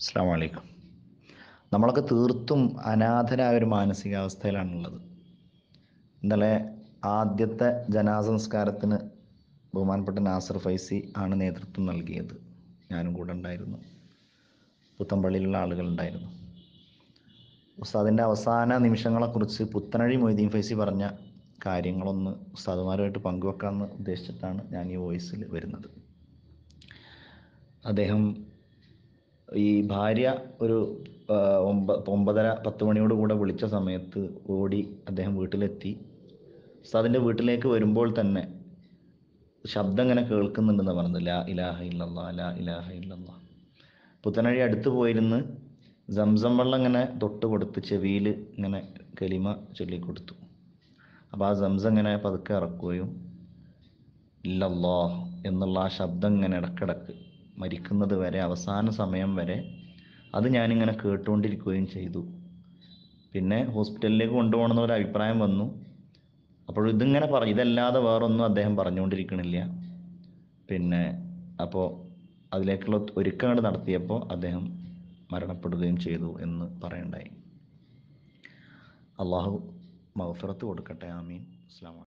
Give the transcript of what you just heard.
അസ്സാം വലൈക്കും നമ്മളൊക്കെ തീർത്തും അനാഥരായ ഒരു മാനസികാവസ്ഥയിലാണുള്ളത് ഇന്നലെ ആദ്യത്തെ ജനാസംസ്കാരത്തിന് ബഹുമാനപ്പെട്ട നാസർ ഫൈസി ആണ് നേതൃത്വം നൽകിയത് ഞാനും കൂടെ ഉണ്ടായിരുന്നു പുത്തമ്പള്ളിയിലുള്ള ആളുകളുണ്ടായിരുന്നു ഉസ്താദിൻ്റെ അവസാന നിമിഷങ്ങളെക്കുറിച്ച് പുത്തനഴി മൊയ്തീൻ ഫൈസി പറഞ്ഞ കാര്യങ്ങളൊന്ന് ഉസ്താദുമാരുമായിട്ട് പങ്കുവെക്കാമെന്ന് ഉദ്ദേശിച്ചിട്ടാണ് ഞാൻ ഈ വോയിസിൽ വരുന്നത് അദ്ദേഹം ഈ ഭാര്യ ഒരു ഒമ്പതര പത്ത് മണിയോട് കൂടെ വിളിച്ച സമയത്ത് ഓടി അദ്ദേഹം വീട്ടിലെത്തി ഉസ്താദിൻ്റെ വീട്ടിലേക്ക് വരുമ്പോൾ തന്നെ ശബ്ദം ഇങ്ങനെ കേൾക്കുന്നുണ്ടെന്ന് പറഞ്ഞത് ലാ ഇലാഹ ഇല്ലല്ലാഹ് ലാ ഇലാഹ ഇല്ലല്ലാ പുത്തനഴി അടുത്ത് പോയിരുന്ന് സംസം വെള്ളം ഇങ്ങനെ തൊട്ട് കൊടുത്ത് ചെവിയിൽ ഇങ്ങനെ കലിമ ചൊല്ലിക്കൊടുത്തു അപ്പോൾ ആ സംസം ഇങ്ങനെ പതുക്കെ ഇറക്കുകയും ഇല്ലല്ലോ എന്നുള്ള ആ ശബ്ദം ഇങ്ങനെ ഇടക്കിടക്ക് മരിക്കുന്നത് വരെ അവസാന സമയം വരെ അത് ഞാനിങ്ങനെ കേട്ടുകൊണ്ടിരിക്കുകയും ചെയ്തു പിന്നെ ഹോസ്പിറ്റലിലേക്ക് കൊണ്ടുപോകണം ഒരു അഭിപ്രായം വന്നു അപ്പോൾ ഇതിങ്ങനെ പറഞ്ഞു ഇതല്ലാതെ വേറൊന്നും അദ്ദേഹം പറഞ്ഞുകൊണ്ടിരിക്കണില്ല പിന്നെ അപ്പോൾ അതിലേക്കുള്ള ഒരുക്കങ്ങൾ നടത്തിയപ്പോൾ അദ്ദേഹം മരണപ്പെടുകയും ചെയ്തു എന്ന് പറയണ്ടായി അള്ളാഹു മഹഫറത്ത് കൊടുക്കട്ടെ ആമീൻ അസ്ലാം